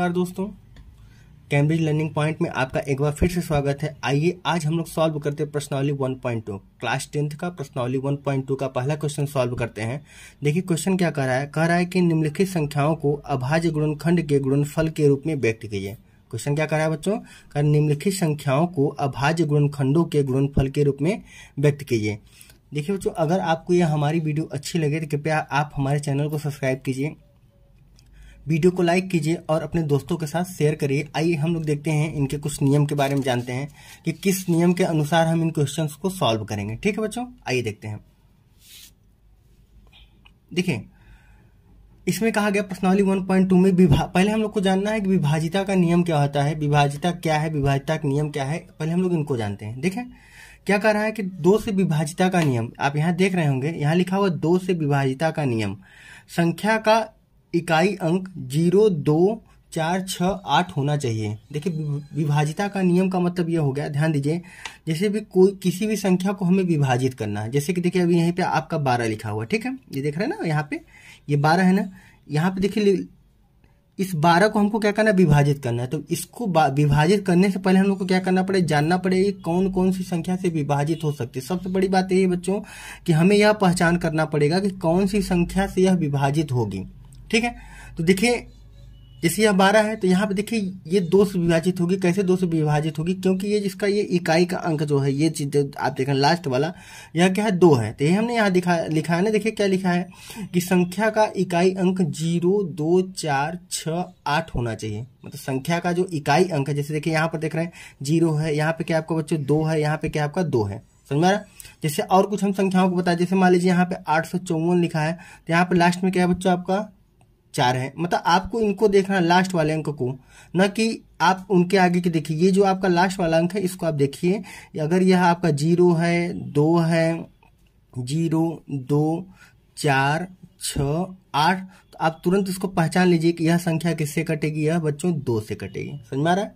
नमस्कार दोस्तों Cambridge learning point में आपका एक बार फिर से स्वागत है आइए आज हम लोग सॉल्व करते हैं प्रश्नावली 1.2 क्लास टेंथ का प्रश्नावली 1.2 का पहला क्वेश्चन सॉल्व करते हैं देखिए क्वेश्चन क्या कह रहा है कह रहा है कि निम्नलिखित संख्याओं को अभाज्य गुणनखंड के गुणनफल के रूप में व्यक्त कीजिए क्वेश्चन क्या कह रहा है बच्चों कर निम्नलिखित संख्याओं को अभाज्य गुणनखंडों के गुणनफल के रूप में व्यक्त कीजिए देखिए बच्चों अगर आपको यह हमारी वीडियो अच्छी लगे तो कृपया आप हमारे चैनल को सब्सक्राइब कीजिए वीडियो को लाइक कीजिए और अपने दोस्तों के साथ शेयर करिए आइए हम लोग देखते हैं इनके कुछ नियम के बारे में जानते हैं कि किस नियम के अनुसार हम इन क्वेश्चन को सॉल्व करेंगे ठीक है बच्चों आइए देखते हैं देखिए इसमें कहा गया पॉइंट 1.2 में विभा पहले हम लोग को जानना है कि विभाजिता का नियम क्या होता है विभाजिता क्या है विभाजिता का नियम क्या है पहले हम लोग इनको जानते हैं देखें क्या कह रहा है कि दो से विभाजिता का नियम आप यहाँ देख रहे होंगे यहाँ लिखा हुआ दो से विभाजिता का नियम संख्या का इकाई अंक जीरो दो चार छः आठ होना चाहिए देखिए विभाजिता का नियम का मतलब ये हो गया ध्यान दीजिए जैसे भी कोई किसी भी संख्या को हमें विभाजित करना है जैसे कि देखिए अभी यहीं पे आपका बारह लिखा हुआ ठीक है ये देख रहे हैं ना यहाँ पे ये बारह है ना यहाँ पे देखिए इस बारह को हमको क्या करना है विभाजित करना है तो इसको विभाजित करने से पहले हम लोग को क्या करना पड़े जानना पड़े कौन कौन सी संख्या से विभाजित हो सकती है सबसे बड़ी बात यही बच्चों कि हमें यह पहचान करना पड़ेगा कि कौन सी संख्या से यह विभाजित होगी ठीक है तो देखिए जैसे यह बारह है तो यहाँ पे देखिए ये दो से विभाजित होगी कैसे दो से विभाजित होगी क्योंकि ये जिसका ये इकाई का अंक जो है ये चीज आप देखें लास्ट वाला यह क्या है दो है तो ये हमने यहाँ दिखा लिखा है ना देखिए क्या लिखा है कि संख्या का इकाई अंक जीरो दो चार छ आठ होना चाहिए मतलब संख्या का जो इकाई अंक है जैसे देखिए यहाँ पर देख रहे हैं जीरो है यहाँ पे क्या आपका बच्चों दो है यहाँ पे क्या आपका दो है समझ में जैसे और कुछ हम संख्याओं को बताए जैसे मान लीजिए यहाँ पे आठ लिखा है तो यहाँ पे लास्ट में क्या है बच्चों आपका चार है मतलब आपको इनको देखना लास्ट वाले अंक को न कि आप उनके आगे के देखिए ये जो आपका लास्ट वाला अंक है इसको आप देखिए अगर यह आपका जीरो है दो है जीरो दो चार छ आठ तो आप तुरंत इसको पहचान लीजिए कि यह संख्या किससे कटेगी यह बच्चों दो से कटेगी समझ में आ रहा है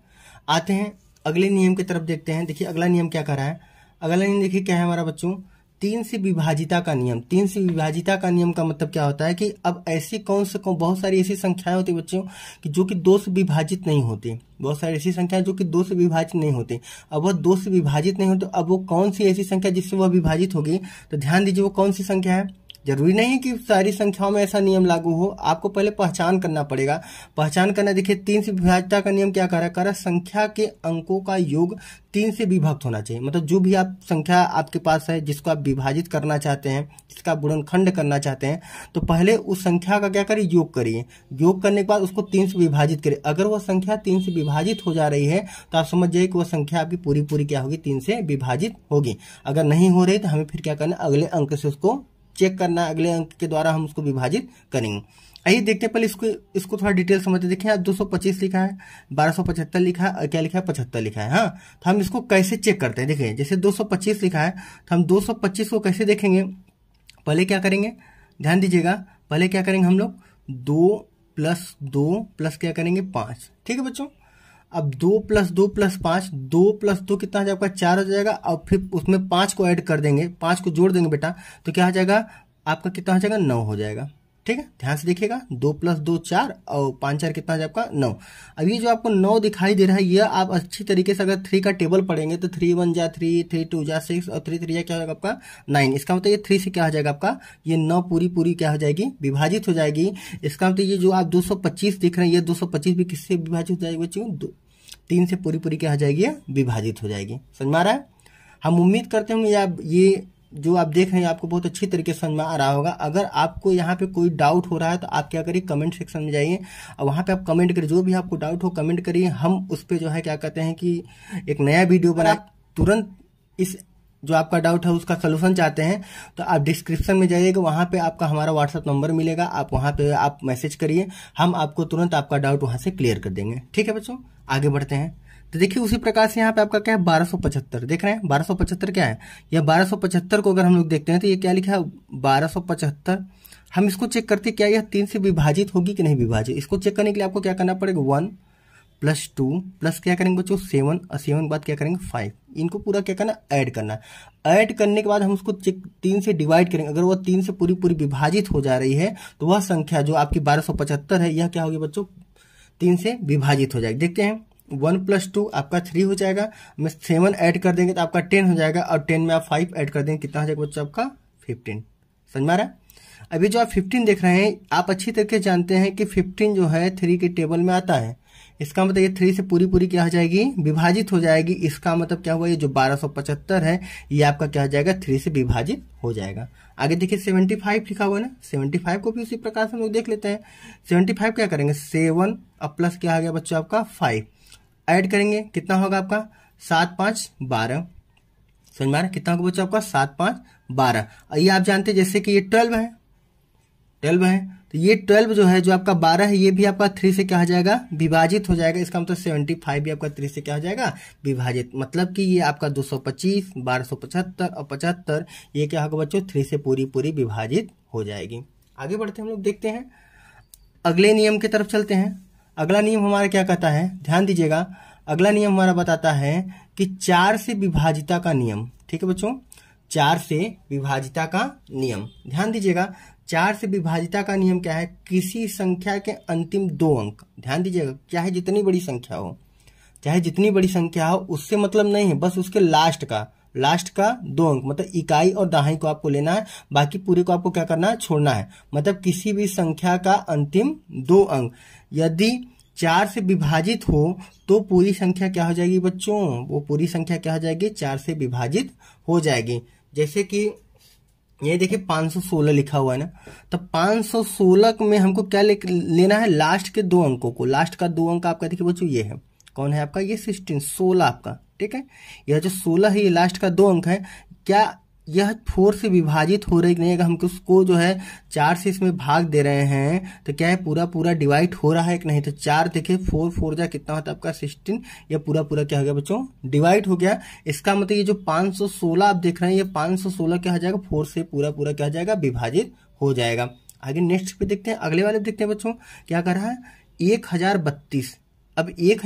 आते हैं अगले नियम की तरफ देखते हैं देखिए अगला नियम क्या कर रहा है अगला नियम देखिए क्या है हमारा बच्चों तीन से विभाजिता का नियम तीन से विभाजिता का नियम का मतलब क्या होता है कि अब ऐसी कौन से कौन बहुत सारी ऐसी संख्याएं होती बच्चों कि जो कि दो से विभाजित नहीं होती बहुत सारी ऐसी संख्या जो कि दो से विभाजित नहीं होती अब वह दो से विभाजित नहीं होती तो अब वो कौन सी ऐसी संख्या जिससे वह विभाजित होगी तो ध्यान दीजिए वो कौन सी संख्या है जरूरी नहीं है कि सारी संख्याओं में ऐसा नियम लागू हो आपको पहले पहचान करना पड़ेगा पहचान करना देखिए तीन से विभाजता का नियम क्या कर रहा है संख्या के अंकों का योग तीन से विभक्त होना चाहिए मतलब जो भी आप संख्या आपके पास है जिसको आप विभाजित करना चाहते हैं जिसका बुड़नखंड करना चाहते हैं तो पहले उस संख्या का क्या करिए योग करिए योग करने के बाद उसको तीन से विभाजित करिए अगर वह संख्या तीन से विभाजित हो जा रही है तो आप समझ जाइए कि वह संख्या आपकी पूरी पूरी क्या होगी तीन से विभाजित होगी अगर नहीं हो रही तो हमें फिर क्या करना अगले अंक से उसको चेक करना अगले अंक के द्वारा हम उसको विभाजित करेंगे आइए देखते पहले इसको इसको थोड़ा डिटेल समझते देखिए आप 225 लिखा है 1275 लिखा है क्या लिखा है पचहत्तर लिखा है हाँ तो हम इसको कैसे चेक करते हैं देखिए जैसे 225 लिखा है तो हम 225 को कैसे देखेंगे पहले क्या करेंगे ध्यान दीजिएगा पहले क्या करेंगे हम लोग दो प्लस दो प्लस क्या करेंगे पाँच ठीक है बच्चों अब दो प्लस दो प्लस पांच दो प्लस दो कितना हो जाएगा चार हो जाएगा और फिर उसमें पांच को ऐड कर देंगे पांच को जोड़ देंगे बेटा तो क्या हो जाएगा आपका कितना हो जाएगा नौ हो जाएगा ठीक है ध्यान से देखिएगा दो प्लस दो चार और पांच चार कितना हो आपका नौ अब ये जो आपको नौ दिखाई दे रहा है ये आप अच्छी तरीके से अगर थ्री का टेबल पढ़ेंगे तो थ्री वन जा थ्री थ्री टू जा सिक्स और थ्री थ्री जा क्या हो जाएगा आपका नाइन इसका मतलब ये थ्री से क्या हो जाएगा आपका ये नौ पूरी पूरी क्या हो जाएगी विभाजित हो जाएगी इसका मतलब ये जो आप दो दिख रहे हैं ये दो भी किससे विभाजित हो जाएगी बच्चों तीन से पूरी पूरी क्या हो जाएगी विभाजित हो जाएगी समझ में आ रहा है हम उम्मीद करते होंगे आप ये जो आप देख रहे हैं आपको बहुत अच्छी तरीके से समझ में आ रहा होगा अगर आपको यहाँ पे कोई डाउट हो रहा है तो आप क्या करिए कमेंट सेक्शन में जाइए और वहाँ पे आप कमेंट करिए जो भी आपको डाउट हो कमेंट करिए हम उस पर जो है क्या कहते हैं कि एक नया वीडियो बना तुरंत इस जो आपका डाउट है उसका सोल्यूशन चाहते हैं तो आप डिस्क्रिप्शन में जाइएगा वहां पे आपका हमारा व्हाट्सअप नंबर मिलेगा आप वहां पे आप मैसेज करिए हम आपको तुरंत आपका डाउट वहां से क्लियर कर देंगे ठीक है बच्चों आगे बढ़ते हैं तो देखिए उसी प्रकार से यहाँ पे आपका क्या है बारह सौ पचहत्तर देख रहे हैं बारह सौ पचहत्तर क्या है या बारह सौ पचहत्तर को अगर हम लोग देखते हैं तो ये क्या लिखा है बारह सौ पचहत्तर हम इसको चेक करते क्या यह तीन से विभाजित होगी कि नहीं विभाजित इसको चेक करने के लिए आपको क्या करना पड़ेगा वन प्लस टू प्लस क्या करेंगे बच्चों सेवन और सेवन के बाद क्या करेंगे फाइव इनको पूरा क्या करना ऐड करना है ऐड करने के बाद हम उसको तीन से डिवाइड करेंगे अगर वह तीन से पूरी पूरी विभाजित हो जा रही है तो वह संख्या जो आपकी बारह सौ पचहत्तर है यह क्या होगी बच्चों तीन से विभाजित हो जाएगी देखते हैं वन प्लस टू आपका थ्री हो जाएगा में सेवन ऐड कर देंगे तो आपका टेन हो जाएगा और टेन में आप फाइव ऐड कर देंगे कितना हो जाएगा बच्चों आपका फिफ्टीन समझ में आ रहा है अभी जो आप फिफ्टीन देख रहे हैं आप अच्छी तरीके जानते हैं कि फिफ्टीन जो है थ्री के टेबल में आता है इसका मतलब ये थ्री से पूरी पूरी क्या हो जाएगी विभाजित हो जाएगी इसका मतलब क्या हुआ ये जो 1275 है ये आपका क्या हो जाएगा थ्री से विभाजित हो जाएगा आगे देखिए 75 लिखा हुआ है ना 75 को भी उसी प्रकार से हम लोग देख लेते हैं 75 क्या करेंगे सेवन अब प्लस क्या आ गया बच्चों आपका फाइव ऐड करेंगे कितना होगा आपका सात पाँच बारह समझ में आ रहा कितना होगा बच्चों आपका सात पाँच बारह ये आप जानते हैं जैसे कि ये ट्वेल्व है ट्वेल्व है तो ये ट्वेल्व जो है जो आपका बारह है ये भी आपका थ्री से क्या हो जाएगा विभाजित हो जाएगा इसका मतलब सेवेंटी फाइव भी आपका थ्री से क्या हो जाएगा विभाजित मतलब कि ये आपका दो सौ पच्चीस बारह सौ पचहत्तर और पचहत्तर ये क्या होगा बच्चों थ्री से पूरी पूरी विभाजित हो जाएगी आगे बढ़ते हम लोग देखते हैं अगले नियम की तरफ चलते हैं अगला नियम हमारा क्या कहता है ध्यान दीजिएगा अगला नियम हमारा बताता है कि चार से विभाजिता का नियम ठीक है बच्चों चार से विभाजिता का नियम ध्यान दीजिएगा चार से विभाजिता का नियम क्या है किसी संख्या के अंतिम दो अंक ध्यान दीजिएगा चाहे जितनी बड़ी संख्या हो चाहे जितनी बड़ी संख्या हो उससे मतलब नहीं है बस उसके लास्ट का लास्ट का दो अंक मतलब इकाई और दहाई को आपको लेना है बाकी पूरे को आपको क्या करना है छोड़ना है मतलब किसी भी संख्या का अंतिम दो अंक यदि चार से विभाजित हो तो पूरी संख्या क्या हो जाएगी बच्चों वो पूरी संख्या क्या हो जाएगी चार से विभाजित हो जाएगी जैसे कि ये देखिए 516 लिखा हुआ है ना तो 516 में हमको क्या ले, लेना है लास्ट के दो अंकों को लास्ट का दो अंक आपका देखिए बच्चों ये है कौन है आपका ये सिक्सटीन सोलह आपका ठीक है यह जो सोलह है ये लास्ट का दो अंक है क्या यह फोर से विभाजित हो रही नहीं अगर हम उसको जो है चार से इसमें भाग दे रहे हैं तो क्या है पूरा पूरा डिवाइड हो रहा है कि नहीं तो चार देखिए फोर फोर जा कितना होता है आपका सिक्सटीन यह पूरा पूरा क्या हो गया बच्चों डिवाइड हो गया इसका मतलब ये जो 516 आप देख रहे हैं ये 516 क्या हो जाएगा फोर से पूरा पूरा क्या हो जाएगा विभाजित हो जाएगा आगे नेक्स्ट पे देखते हैं अगले वाले देखते हैं बच्चों क्या कर रहा है एक अब एक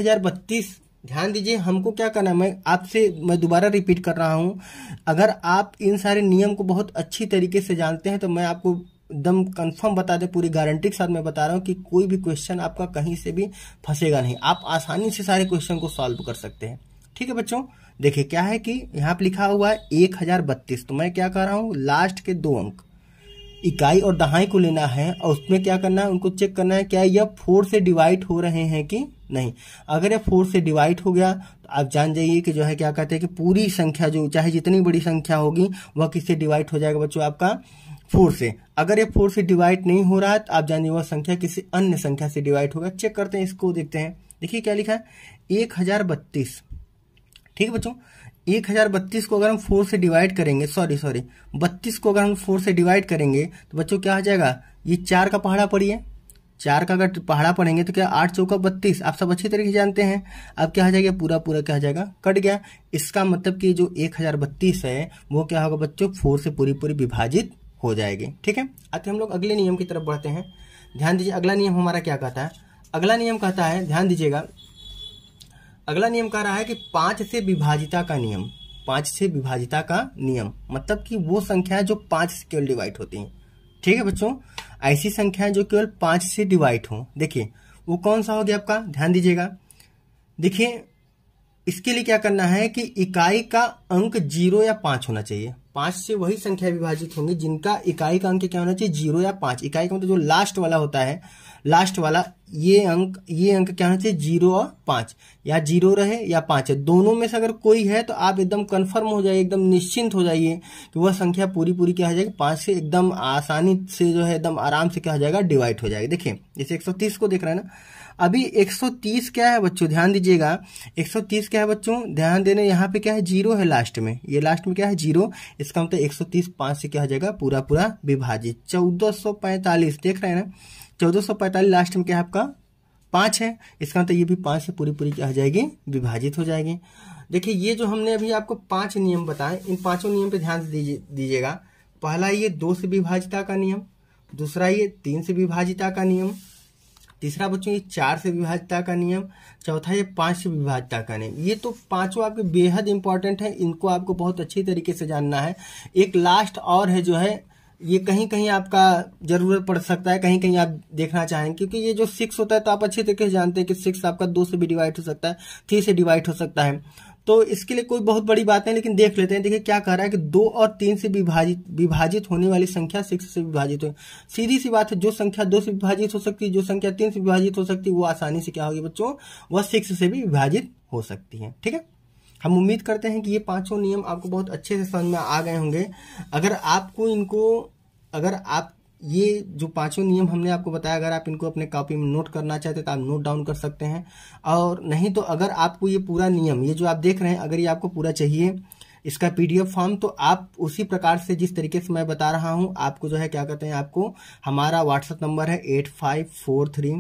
ध्यान दीजिए हमको क्या करना है मैं आपसे मैं दोबारा रिपीट कर रहा हूँ अगर आप इन सारे नियम को बहुत अच्छी तरीके से जानते हैं तो मैं आपको एकदम कंफर्म बता दे पूरी गारंटी के साथ मैं बता रहा हूँ कि कोई भी क्वेश्चन आपका कहीं से भी फंसेगा नहीं आप आसानी से सारे क्वेश्चन को सॉल्व कर सकते हैं ठीक है बच्चों देखिए क्या है कि यहाँ पर लिखा हुआ है एक हजार बत्तीस तो मैं क्या कर रहा हूँ लास्ट के दो अंक इकाई और दहाई को लेना है और उसमें क्या करना है उनको चेक करना है क्या यह फोर से डिवाइड हो रहे हैं कि नहीं अगर ये फोर से डिवाइड हो गया तो आप जान जाइए कि जो है क्या कहते हैं कि पूरी संख्या जो चाहे जितनी बड़ी संख्या होगी वह किससे डिवाइड हो जाएगा बच्चों आपका फोर से अगर ये फोर से डिवाइड नहीं हो रहा है तो आप जानिए वह संख्या किसी अन्य संख्या से डिवाइड होगा चेक करते हैं इसको देखते हैं देखिए क्या लिखा है एक हजार बत्तीस ठीक है बच्चों एक हजार बत्तीस को अगर हम फोर से डिवाइड करेंगे सॉरी सॉरी बत्तीस को अगर हम फोर से डिवाइड करेंगे तो बच्चों क्या हो जाएगा ये चार का पहाड़ा पड़िए चार का अगर पहाड़ा पढ़ेंगे तो क्या आठ चौका बत्तीस आप सब अच्छी तरीके से जानते हैं अब क्या हो जाएगा पूरा पूरा क्या हो जाएगा कट गया इसका मतलब कि जो एक हजार बत्तीस है वो क्या होगा बच्चों फोर से पूरी पूरी विभाजित हो जाएगी ठीक है आते हम लोग अगले नियम की तरफ बढ़ते हैं ध्यान दीजिए अगला नियम हमारा क्या कहता है अगला नियम कहता है ध्यान दीजिएगा अगला नियम कह रहा है कि पांच से विभाजिता का नियम पांच से विभाजिता का नियम मतलब कि वो संख्या जो पांच से केवल डिवाइड होती है ठीक है बच्चों ऐसी संख्याएं जो केवल पांच से डिवाइड हो देखिए वो कौन सा हो गया आपका ध्यान दीजिएगा देखिए इसके लिए क्या करना है कि इकाई का अंक जीरो या पांच होना चाहिए पांच से वही संख्या विभाजित होंगी जिनका इकाई का अंक क्या होना चाहिए जीरो या पांच इकाई का मतलब जो लास्ट वाला होता है लास्ट वाला ये अंक ये अंक क्या होना चाहिए जीरो और पांच या जीरो रहे या पांच है दोनों में से अगर कोई है तो आप एकदम कंफर्म हो जाइए एकदम निश्चिंत हो जाइए कि वह संख्या पूरी पूरी क्या हो जाएगी पांच से एकदम आसानी से जो है एकदम आराम से क्या हो जाएगा डिवाइड हो जाएगा देखिए जैसे एक को देख रहे हैं ना अभी 130 क्या है बच्चों ध्यान दीजिएगा 130 क्या है बच्चों ध्यान देने यहाँ पे क्या है जीरो है लास्ट में ये लास्ट में क्या है जीरो इसका मतलब एक सौ से क्या हो जाएगा पूरा पूरा विभाजित चौदह देख रहे हैं ना चौदह लास्ट में क्या है आपका पाँच है इसका मतलब ये भी पाँच से पूरी पूरी क्या हो जाएगी विभाजित हो जाएगी देखिए ये जो हमने अभी आपको पांच नियम बताए इन पांचों नियम पे ध्यान दीजिएगा पहला ये दो से विभाजिता का नियम दूसरा ये तीन से विभाजिता का नियम तीसरा बच्चों ये चार से विभाजता का नियम चौथा ये पांच से विभाजता का नियम ये तो पांचों आपके बेहद इंपॉर्टेंट है इनको आपको बहुत अच्छी तरीके से जानना है एक लास्ट और है जो है ये कहीं कहीं आपका जरूरत पड़ सकता है कहीं कहीं आप देखना चाहेंगे क्योंकि ये जो सिक्स होता है तो आप अच्छे तरीके से जानते हैं कि सिक्स आपका दो से भी डिवाइड हो सकता है थ्री से डिवाइड हो सकता है तो इसके लिए कोई बहुत बड़ी बात नहीं लेकिन देख लेते हैं देखिए क्या कह रहा है कि दो और तीन से विभाजित विभाजित होने वाली संख्या सिक्स से विभाजित हो सीधी सी बात है जो संख्या दो से विभाजित हो सकती है जो संख्या तीन से विभाजित हो सकती है वो आसानी से क्या होगी बच्चों वह सिक्स से भी विभाजित हो सकती है ठीक है हम उम्मीद करते हैं कि ये पांचों नियम आपको बहुत अच्छे से समझ में आ गए होंगे अगर आपको इनको अगर आप ये जो पांचों नियम हमने आपको बताया अगर आप इनको अपने कॉपी में नोट करना चाहते हैं तो आप नोट डाउन कर सकते हैं और नहीं तो अगर आपको ये पूरा नियम ये जो आप देख रहे हैं अगर ये आपको पूरा चाहिए इसका पीडीएफ फॉर्म तो आप उसी प्रकार से जिस तरीके से मैं बता रहा हूँ आपको जो है क्या कहते हैं आपको हमारा व्हाट्सएप नंबर है eight five four three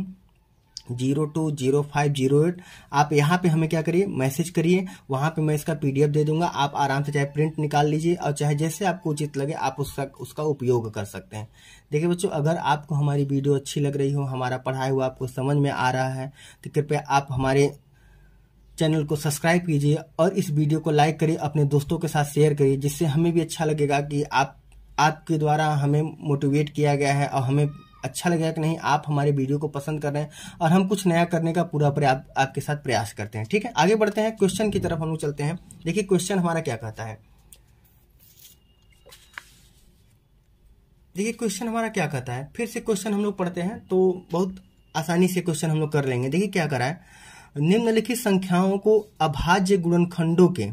zero two zero five zero eight आप यहाँ पे हमें क्या करिए मैसेज करिए वहाँ पे मैं इसका पीडीएफ दे दूंगा आप आराम से चाहे प्रिंट निकाल लीजिए और चाहे जैसे आपको उचित लगे आप उसका उसका उपयोग कर सकते हैं देखिए बच्चों अगर आपको हमारी वीडियो अच्छी लग रही हो हमारा पढ़ाई हुआ आपको समझ में आ रहा है तो कृपया आप हमारे चैनल को सब्सक्राइब कीजिए और इस वीडियो को लाइक करिए अपने दोस्तों के साथ शेयर करिए जिससे हमें भी अच्छा लगेगा कि आप आपके द्वारा हमें मोटिवेट किया गया है और हमें अच्छा लगेगा कि नहीं आप हमारे वीडियो को पसंद कर रहे हैं और हम कुछ नया करने का पूरा प्रयास आपके साथ प्रयास करते हैं ठीक है आगे बढ़ते हैं क्वेश्चन की तरफ हम लोग चलते हैं देखिए क्वेश्चन हमारा क्या कहता है देखिए क्वेश्चन हमारा क्या कहता है फिर से क्वेश्चन हम लोग पढ़ते हैं तो बहुत आसानी से क्वेश्चन हम लोग कर लेंगे देखिए क्या करा है निम्नलिखित संख्याओं को अभाज्य गुणनखंडों के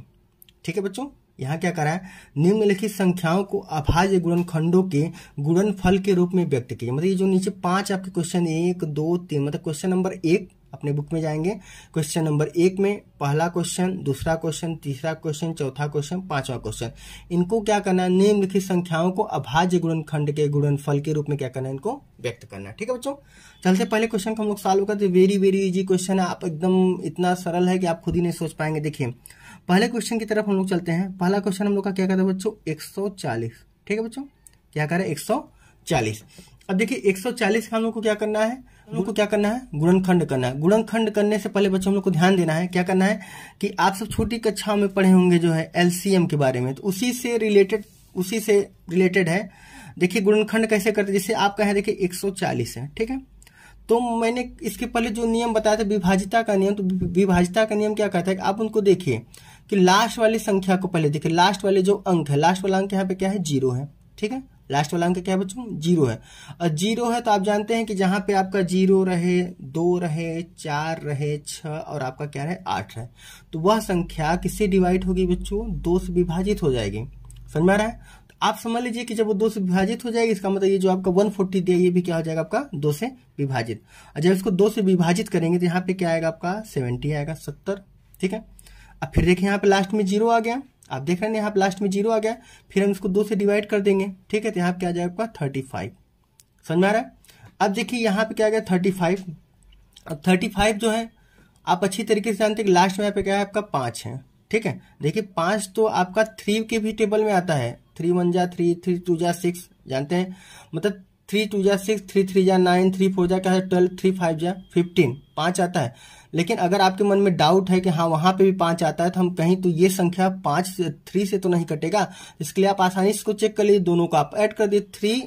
ठीक है बच्चों यहाँ क्या करा है निम्नलिखित संख्याओं को अभाज्य गुणनखंडों के गुणनफल के रूप में व्यक्त किए मतलब ये जो नीचे पांच आपके क्वेश्चन एक दो तीन मतलब क्वेश्चन नंबर एक अपने बुक में जाएंगे क्वेश्चन नंबर एक में पहला क्वेश्चन दूसरा क्वेश्चन तीसरा क्वेश्चन चौथा क्वेश्चन पांचवा क्वेश्चन इनको क्या करना है निम्नलिखित संख्याओं को अभाज्य गुणनखंड के गुणनफल के रूप में क्या करना है इनको व्यक्त करना ठीक है बच्चों चलते पहले क्वेश्चन को हम लोग सॉल्व करते वेरी वेरी इजी क्वेश्चन है आप एकदम इतना सरल है कि आप खुद ही नहीं सोच पाएंगे देखिए पहले क्वेश्चन की तरफ हम लोग चलते हैं पहला क्वेश्चन हम लोग का क्या करें बच्चों 140 ठीक है बच्चों क्या करें 140 अब देखिए 140 का हम लोग को क्या करना है हम लोग को क्या करना है गुणनखंड करना है गुणनखंड करने से पहले बच्चों हम लोग को ध्यान देना है क्या करना है कि आप सब छोटी कक्षाओं में पढ़े होंगे जो है एलसीएम के बारे में तो उसी से रिलेटेड उसी से रिलेटेड है देखिए गुणनखंड कैसे करते जैसे आपका है देखिए 140 है ठीक है तो मैंने इसके पहले जो नियम बताया था विभाजिता का नियम तो विभाजिता का नियम क्या कहता है आप उनको देखिए कि लास्ट वाली संख्या को पहले देखिए लास्ट वाले जो अंक है लास्ट वाला अंक यहाँ पे क्या है जीरो है ठीक है लास्ट वाला अंक क्या है बच्चों जीरो है और जीरो है तो आप जानते हैं कि जहां पे आपका जीरो रहे दो रहे चार रहे छ और आपका क्या रहे आठ रहे तो वह संख्या किससे डिवाइड होगी बच्चों दो से विभाजित हो जाएगी समझ में आ रहा है आप समझ लीजिए कि जब वो दो से विभाजित हो जाएगी इसका मतलब ये जो आपका वन फोर्टी दिया ये भी क्या हो जाएगा आपका दो से विभाजित और जब इसको दो से विभाजित करेंगे तो यहाँ पे क्या आएगा आपका सेवेंटी आएगा सत्तर ठीक है अब फिर देखिए यहाँ पे लास्ट में जीरो आ गया आप देख रहे हैं यहाँ पे लास्ट में जीरो आ गया फिर हम इसको दो से डिवाइड कर देंगे ठीक है तो यहाँ पे क्या आ जाएगा आपका थर्टी फाइव समझ में आ रहा है अब देखिए यहाँ पे क्या आ गया थर्टी फाइव अब थर्टी फाइव जो है आप अच्छी तरीके से जानते हैं कि लास्ट में यहाँ पे क्या है आपका पांच है ठीक है देखिए पांच तो आपका थ्री के भी टेबल में आता है थ्री वन जा थ्री थ्री टू जा सिक्स जानते हैं मतलब थ्री टू जा सिक्स थ्री थ्री जा नाइन थ्री फोर जा क्या है ट्वेल्व थ्री फाइव जा फिफ्टीन पाँच आता है लेकिन अगर आपके मन में डाउट है कि हाँ वहाँ पे भी पाँच आता है तो हम कहीं तो ये संख्या पाँच थ्री से तो नहीं कटेगा इसके लिए आप आसानी से इसको चेक कर लीजिए दोनों को आप ऐड कर दिए थ्री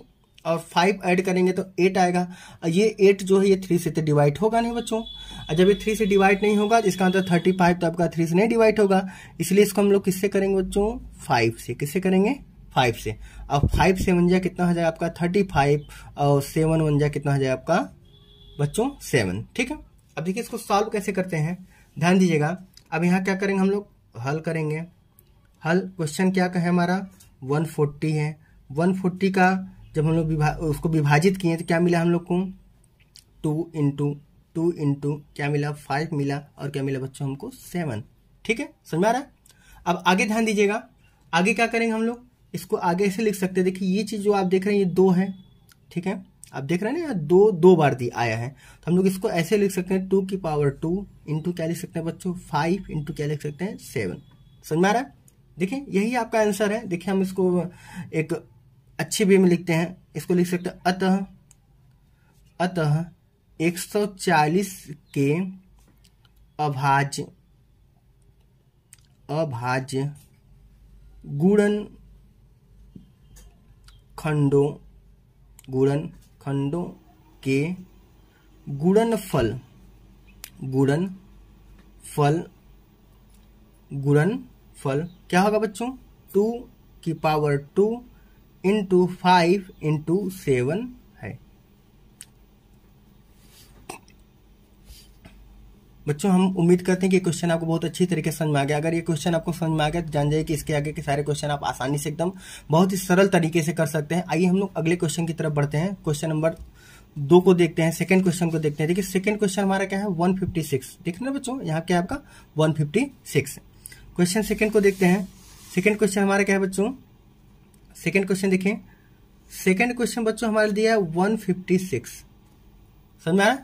और फाइव ऐड करेंगे तो एट आएगा और ये एट जो है ये थ्री से तो डिवाइड होगा नहीं बच्चों और जब ये थ्री से डिवाइड नहीं होगा इसका आंसर मतलब थर्टी फाइव तो आपका थ्री से नहीं डिवाइड होगा इसलिए इसको हम लोग किससे करेंगे बच्चों फाइव से किससे करेंगे फाइव से अब फाइव सेवन जाए कितना हो जाए आपका थर्टी फाइव और सेवन वन जाए कितना हो जाए आपका बच्चों सेवन ठीक है अब देखिए इसको सॉल्व कैसे करते हैं ध्यान दीजिएगा अब यहाँ क्या करेंगे हम लोग हल करेंगे हल क्वेश्चन क्या का है हमारा वन फोर्टी है वन फोर्टी का जब हम लोग विभा उसको विभाजित किए तो क्या मिला हम लोग को टू इंटू टू इंटू क्या मिला फाइव मिला और क्या मिला बच्चों हमको सेवन ठीक है समझ आ रहा है अब आगे ध्यान दीजिएगा आगे क्या करेंगे हम लोग इसको आगे से लिख सकते हैं देखिए ये चीज़ जो आप देख रहे हैं ये दो है ठीक है आप देख रहे हैं ना दो दो बार दी आया है तो हम लोग इसको ऐसे लिख सकते हैं टू की पावर टू इंटू क्या लिख सकते हैं बच्चों फाइव इंटू क्या लिख सकते हैं सेवन समझ में आ रहा है देखिए यही आपका आंसर है देखिए हम इसको एक अच्छे वे में लिखते हैं इसको लिख सकते हैं अतः अतः चालीस के अभाज्य अभाज्य गुणन खंडों गुणन खंडों के फल गुणन फल गुणन फल क्या होगा बच्चों टू की power two into five into seven बच्चों हम उम्मीद करते हैं कि क्वेश्चन आपको बहुत अच्छी तरीके से समझ में आ गया अगर ये क्वेश्चन आपको समझ में आ गया तो जान जाइए कि इसके आगे के सारे क्वेश्चन आप आसानी से एकदम बहुत ही सरल तरीके से कर सकते हैं आइए हम लोग अगले क्वेश्चन की तरफ बढ़ते हैं क्वेश्चन नंबर दो को देखते हैं सेकंड क्वेश्चन को देखते हैं देखिए सेकंड क्वेश्चन हमारा क्या है 156 देख रहे बच्चों यहाँ क्या आपका 156 क्वेश्चन सेकंड को देखते हैं सेकंड क्वेश्चन हमारा क्या है बच्चों सेकंड क्वेश्चन देखें सेकंड क्वेश्चन बच्चों हमारे दिया है 156 समझ में आया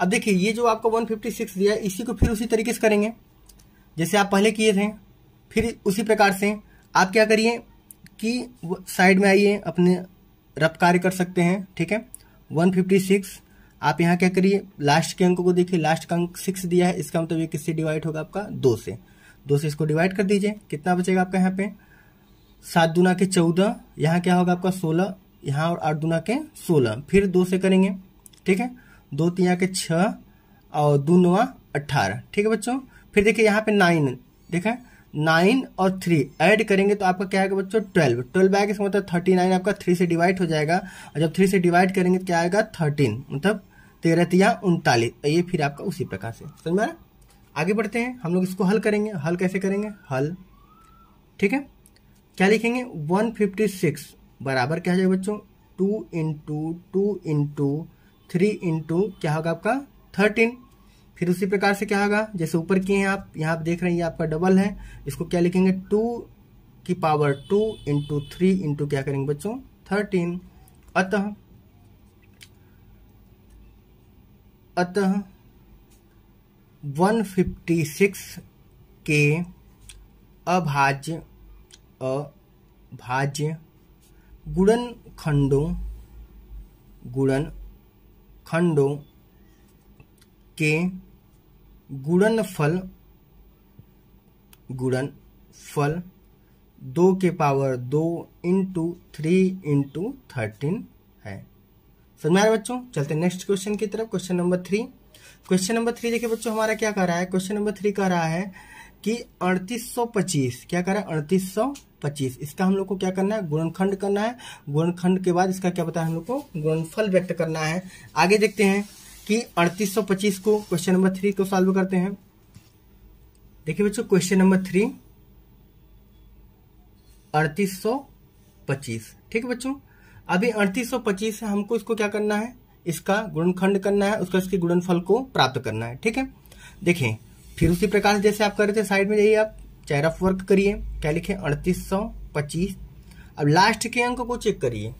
अब देखिए ये जो आपको 156 दिया है इसी को फिर उसी तरीके से करेंगे जैसे आप पहले किए थे फिर उसी प्रकार से आप क्या करिए कि साइड में आइए अपने रफ कार्य कर सकते हैं ठीक है 156 आप यहाँ क्या करिए लास्ट के अंकों को देखिए लास्ट का अंक सिक्स दिया है इसका मतलब ये किससे डिवाइड होगा आपका दो से दो से इसको डिवाइड कर दीजिए कितना बचेगा आपका यहाँ पे सात दुना के चौदह यहाँ क्या होगा आपका सोलह यहाँ और आठ दुना के सोलह फिर दो से करेंगे ठीक है दो तिया के छ और दो नवा अट्ठारह ठीक है बच्चों फिर देखिए यहाँ पे नाइन देखा नाइन और थ्री ऐड करेंगे तो आपका क्या आएगा बच्चों ट्वेल्व ट्वेल्व आएगा इसका मतलब थर्टी नाइन आपका थ्री से डिवाइड हो जाएगा और जब थ्री से डिवाइड करेंगे तो क्या आएगा थर्टीन मतलब तेरह तिया उनतालीस तो ये फिर आपका उसी प्रकार से समझ में आगे बढ़ते हैं हम लोग इसको हल करेंगे हल कैसे करेंगे हल ठीक है क्या लिखेंगे वन फिफ्टी सिक्स बराबर क्या हो जाएगा बच्चों two into two into three into क्या होगा आपका थर्टीन फिर उसी प्रकार से क्या होगा जैसे ऊपर किए हैं आप यहाँ आप देख रहे हैं ये आपका डबल है इसको क्या लिखेंगे टू की power two into three into क्या करेंगे बच्चों थर्टीन अतः अतः सिक्स के अभाज्य अभाज्य गुणन खंडों गुणन खंडों के गुणनफल गुणनफल दो के पावर दो इंटू थ्री इंटू थर्टीन है समझ में आ बच्चों चलते नेक्स्ट क्वेश्चन की तरफ question number three question number three देखिए बच्चों हमारा क्या कह रहा है क्वेश्चन नंबर थ्री कह रहा है कि 3825 क्या करा 3825 इसका हम लोग को क्या करना है गुणनखंड करना है गुणनखंड के बाद इसका क्या बताया हम लोग को गुणनफल व्यक्त करना है आगे देखते हैं कि 3825 को क्वेश्चन नंबर थ्री को सॉल्व करते हैं देखिए बच्चों क्वेश्चन नंबर थ्री 3825 ठीक है बच्चों अभी 3825 है हमको इसको क्या करना है इसका गुणनखंड करना है उसका इसके गुणनफल को प्राप्त करना है ठीक है देखें फिर उसी प्रकार से जैसे आप कर रहे थे साइड में जाइए आप चेयर ऑफ वर्क करिए क्या लिखे अड़तीस सौ पच्चीस अब लास्ट के अंक को चेक करिए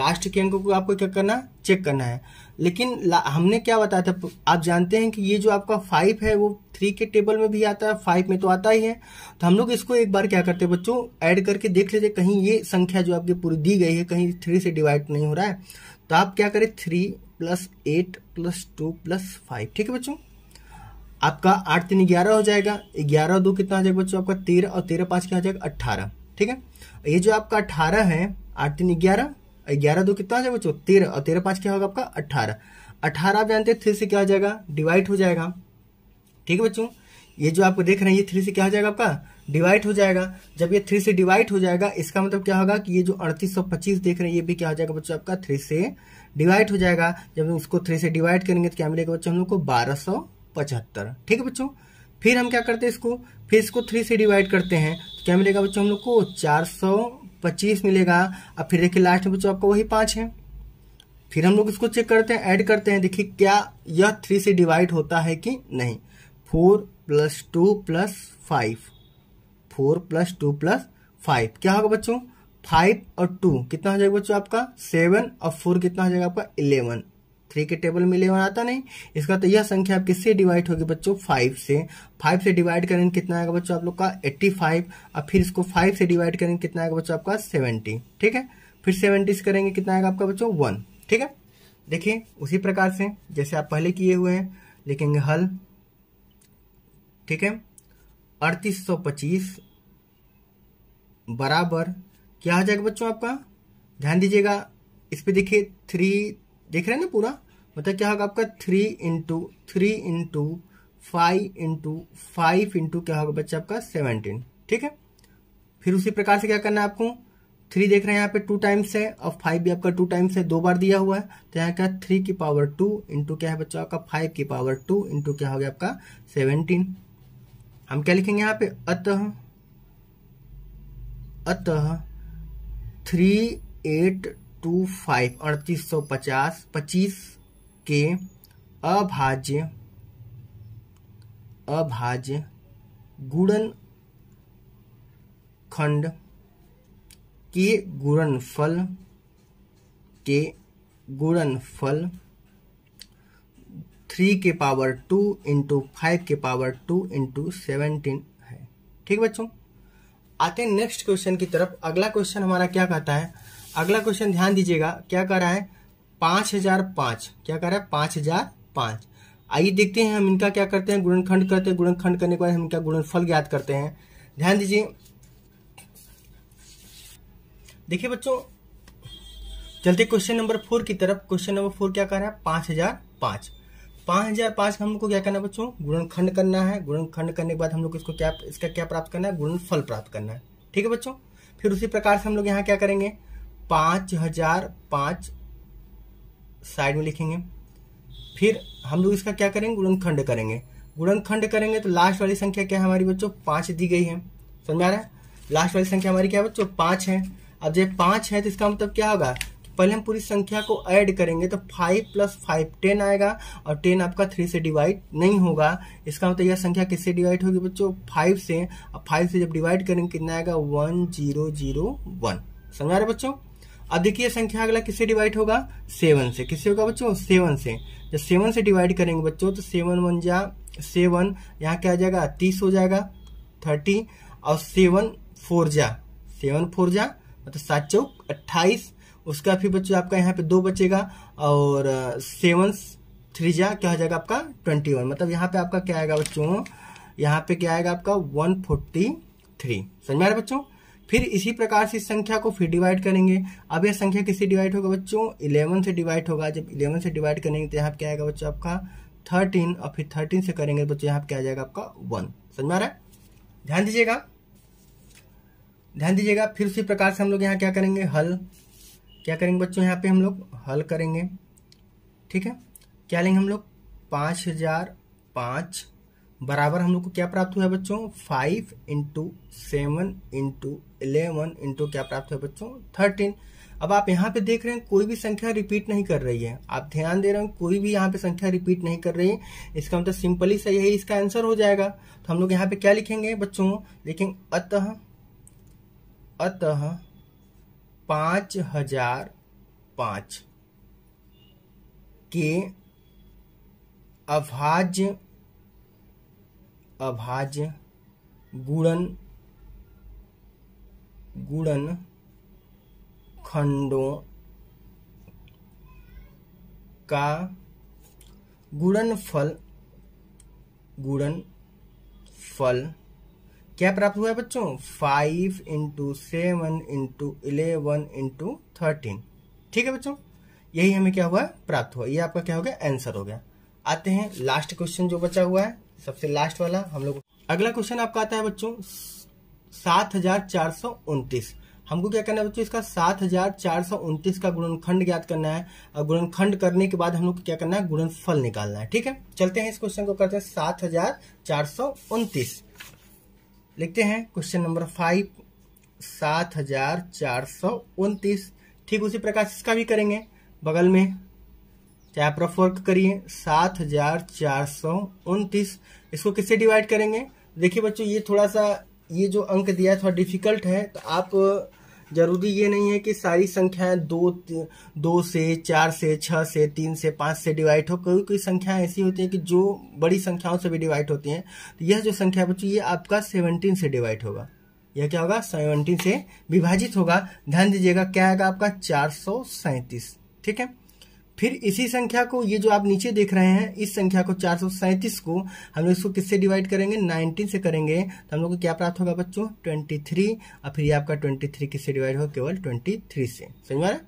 लास्ट के अंक को आपको क्या करना चेक करना है लेकिन हमने क्या बताया था आप जानते हैं कि ये जो आपका फाइव है वो थ्री के टेबल में भी आता है फाइव में तो आता ही है तो हम लोग इसको एक बार क्या करते हैं बच्चों ऐड करके देख लेते कहीं ये संख्या जो आपकी पूरी दी गई है कहीं थ्री से डिवाइड नहीं हो रहा है तो आप क्या करें three plus eight plus two plus five ठीक है बच्चों आपका आठ तीन ग्यारह हो जाएगा ग्यारह दो कितना आ जाएगा बच्चों आपका तेरह और तेरह पांच क्या आ जाएगा अट्ठारह ठीक है ये जो आपका अठारह है आठ तीन ग्यारह ग्यारह दो कितना आ जाएगा बच्चों तेरह और तेरह पांच क्या होगा आपका अट्ठारह अट्ठारह आप जानते हैं थ्री से क्या हो जाएगा डिवाइड हो जाएगा ठीक है बच्चों ये जो आपको देख रहे हैं ये थ्री से क्या हो जाएगा आपका डिवाइड हो जाएगा जब ये थ्री से डिवाइड हो जाएगा इसका मतलब क्या होगा कि ये जो अड़तीस सौ पच्चीस देख रहे हैं ये भी क्या हो जाएगा बच्चों आपका थ्री से डिवाइड हो जाएगा जब उसको थ्री से डिवाइड करेंगे तो क्या मिलेगा बच्चों हम लोग को बारह सौ पचहत्तर ठीक है बच्चों फिर हम क्या करते हैं इसको फिर इसको थ्री से डिवाइड करते हैं तो क्या मिलेगा बच्चों हम लोग को चार सौ पच्चीस मिलेगा अब फिर देखिए लास्ट में बच्चों आपका वही पाँच है फिर हम लोग इसको चेक करते हैं ऐड करते हैं देखिए क्या यह थ्री से डिवाइड होता है कि नहीं four plus two plus five four plus two plus five क्या होगा बच्चों फाइव और टू कितना हो जाएगा बच्चों आपका सेवन और फोर कितना हो जाएगा आपका इलेवन थ्री के टेबल में इलेवन आता नहीं इसका तो यह संख्या आप किससे डिवाइड होगी बच्चों फाइव से फाइव से डिवाइड करें कितना आएगा बच्चों आप लोग का एट्टी फाइव और फिर इसको फाइव से डिवाइड करें कितना आएगा बच्चों आपका सेवेंटी ठीक है फिर सेवेंटी से करेंगे कितना आएगा आपका बच्चों वन ठीक है देखिए उसी प्रकार से जैसे आप पहले किए हुए हैं लिखेंगे हल ठीक है अड़तीस सौ पच्चीस बराबर क्या आ जाएगा बच्चों आपका ध्यान दीजिएगा इस पर देखिए थ्री देख रहे हैं ना पूरा मतलब क्या होगा आपका three into three into five into five into क्या होगा बच्चा आपका सेवनटीन ठीक है फिर उसी प्रकार से क्या करना है आपको थ्री देख रहे हैं यहाँ पे टू टाइम्स है और फाइव भी आपका टू टाइम्स है दो बार दिया हुआ है तो यहाँ क्या थ्री की पावर टू इंटू क्या है बच्चा आपका फाइव की पावर टू इंटू क्या हो गया आपका सेवनटीन हम क्या लिखेंगे यहाँ पे अतः अतः थ्री एट टू फाइव अड़तीस सौ पचास पच्चीस के अभाज्य अभाज्य गुणन खंड के गुणनफल के गुणनफल थ्री के पावर टू इंटू फाइव के पावर टू इंटू सेवनटीन है ठीक बच्चों आते हैं नेक्स्ट क्वेश्चन की तरफ अगला क्वेश्चन हमारा क्या कहता है अगला क्वेश्चन ध्यान दीजिएगा क्या कर रहा है पांच हजार पांच क्या कर रहा है पांच हजार पांच आइए देखते हैं हम इनका क्या करते हैं गुणनखंड करते हैं गुणनखंड करने के बाद हम इनका गुणनफल ज्ञात करते हैं ध्यान दीजिए देखिए बच्चों चलते क्वेश्चन नंबर फोर की तरफ क्वेश्चन नंबर फोर क्या कर रहा है पांच हजार पांच पांच हजार पांच का हमको क्या करना है बच्चों गुणनखंड करना है गुणनखंड करने के बाद हम लोग इसको क्या इसका क्या प्राप्त करना है गुणनफल प्राप्त करना है ठीक है बच्चों फिर उसी प्रकार से हम लोग यहाँ क्या करेंगे पाँच हजार पाँच साइड में लिखेंगे फिर हम लोग इसका क्या करेंगे गुणनखंड करेंगे गुणनखंड करेंगे तो लास्ट वाली संख्या क्या है हमारी बच्चों पाँच दी गई है समझ में आ रहा है लास्ट वाली संख्या हमारी क्या है बच्चों पाँच है अब जब पाँच है तो इसका मतलब क्या होगा पहले हम पूरी संख्या को ऐड करेंगे तो फाइव प्लस फाइव टेन आएगा और टेन आपका थ्री से डिवाइड नहीं होगा इसका मतलब यह संख्या किससे डिवाइड होगी बच्चों फाइव से अब फाइव से जब डिवाइड करेंगे कितना आएगा वन जीरो जीरो वन समझा रहे बच्चों अधिकीय संख्या अगला किससे डिवाइड होगा सेवन से किससे होगा बच्चों सेवन से जब सेवन से डिवाइड करेंगे बच्चों तो सेवन वन जा सेवन यहाँ क्या आ जाएगा तीस हो जाएगा थर्टी और सेवन फोर जा सेवन फोर जा मतलब सात चौक अट्ठाईस उसका फिर बच्चों आपका यहाँ पे दो बचेगा और सेवन थ्री जा क्या हो जाएगा आपका ट्वेंटी वन मतलब यहाँ पे आपका क्या आएगा बच्चों यहाँ पे क्या आएगा आपका वन फोर्टी थ्री समझ में आ रहा है बच्चों फिर इसी प्रकार से इस संख्या को फिर डिवाइड करेंगे अब यह संख्या किससे डिवाइड होगा बच्चों इलेवन से डिवाइड होगा जब इलेवन से डिवाइड करेंगे तो यहाँ क्या आएगा बच्चों आपका थर्टीन और फिर थर्टीन से करेंगे तो बच्चों यहाँ क्या आ जाएगा आपका वन समझ आ रहा है ध्यान दीजिएगा ध्यान दीजिएगा फिर उसी प्रकार से हम लोग यहाँ क्या करेंगे हल क्या करेंगे बच्चों यहाँ पे हम लोग हल करेंगे ठीक है क्या लेंगे हम लोग पांच हजार पाँच बराबर हम लोग को क्या प्राप्त हुआ है बच्चों five into seven into eleven into क्या प्राप्त है बच्चों थर्टीन अब आप यहाँ पे देख रहे हैं कोई भी संख्या रिपीट नहीं कर रही है आप ध्यान दे रहे हैं कोई भी यहाँ पे संख्या रिपीट नहीं कर रही है इसका मतलब सिंपली सही है इसका आंसर हो जाएगा तो हम लोग यहाँ पे क्या लिखेंगे बच्चों लेकिन अतः अतः पांच हजार पांच के अभाज्य अभाज्य गुणन गुणन खंडों का फल गुणन फल क्या प्राप्त हुआ है बच्चों five into seven into eleven into thirteen ठीक है बच्चों यही हमें क्या हुआ प्राप्त हुआ ये आपका क्या हो गया आंसर हो गया आते हैं लास्ट क्वेश्चन जो बचा हुआ है सबसे लास्ट वाला हम लोग अगला क्वेश्चन आपका आता है बच्चों सात हजार चार सौ उन्तीस हमको क्या करना है बच्चों इसका सात हजार चार सौ उन्तीस का गुणनखंड ज्ञात करना है और गुणनखंड करने के बाद हम लोग क्या करना है गुणनफल निकालना है ठीक है चलते हैं इस क्वेश्चन को करते हैं सात हजार चार सौ लिखते हैं क्वेश्चन नंबर फाइव सात हजार चार सौ उन्तीस ठीक उसी प्रकार इसका भी करेंगे बगल में चाहे आप रफ वर्क करिए सात हजार चार सौ उनतीस इसको किससे डिवाइड करेंगे देखिए बच्चों ये थोड़ा सा ये जो अंक दिया है थोड़ा डिफिकल्ट है तो आप जरूरी ये नहीं है कि सारी संख्याएं दो दो से चार से छः से तीन से पाँच से डिवाइड हो कोई कोई संख्याएं ऐसी होती हैं कि जो बड़ी संख्याओं से भी डिवाइड होती हैं तो यह जो संख्या बच्ची ये आपका सेवनटीन से डिवाइड होगा यह क्या होगा सेवनटीन से विभाजित होगा ध्यान दीजिएगा क्या आएगा आपका चार सौ ठीक है फिर इसी संख्या को ये जो आप नीचे देख रहे हैं इस संख्या को चार को हम लोग इसको किससे डिवाइड करेंगे 19 से करेंगे तो हम लोग को क्या प्राप्त होगा बच्चों 23 और फिर ये आपका 23 किससे डिवाइड होगा केवल 23 से समझ में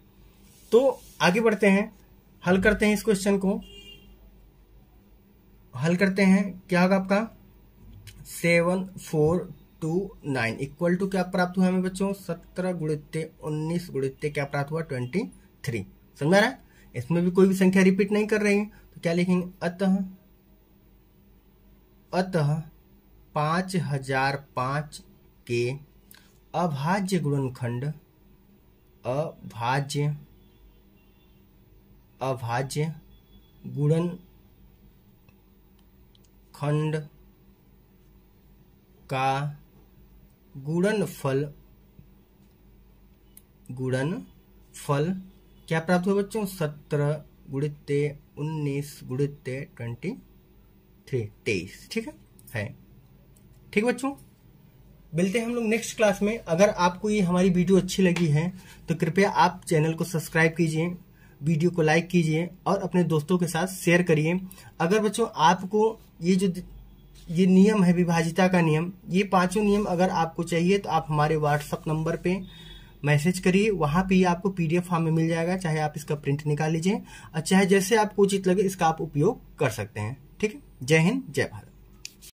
तो आगे बढ़ते हैं हल करते हैं इस क्वेश्चन को हल करते हैं क्या होगा आपका seven four two nine equal to क्या प्राप्त हुआ हमें बच्चों सत्रह गुणित्य उन्नीस गुणित्य क्या प्राप्त हुआ ट्वेंटी थ्री समझा रहा है इसमें भी कोई भी संख्या रिपीट नहीं कर रही हैं तो क्या लिखेंगे अतः अतः पांच हजार पांच के अभाज्य गुणनखंड अभाज्य अभाज्य गुणन खंड का गुणनफल गुणनफल गुणन फल क्या प्राप्त हुआ बच्चों सत्रह गुणित उन्नीस गुणित ट्वेंटी थ्री तेईस ठीक है है ठीक बच्चों मिलते हैं हम लोग नेक्स्ट क्लास में अगर आपको ये हमारी वीडियो अच्छी लगी है तो कृपया आप चैनल को सब्सक्राइब कीजिए वीडियो को लाइक कीजिए और अपने दोस्तों के साथ शेयर करिए अगर बच्चों आपको ये जो ये नियम है विभाजिता का नियम ये पांचों नियम अगर आपको चाहिए तो आप हमारे व्हाट्सअप नंबर पे मैसेज करिए वहां पे ये आपको पीडीएफ फॉर्म में मिल जाएगा चाहे आप इसका प्रिंट निकाल लीजिए और चाहे जैसे आपको उचित लगे इसका आप उपयोग कर सकते हैं ठीक है जय हिंद जय भारत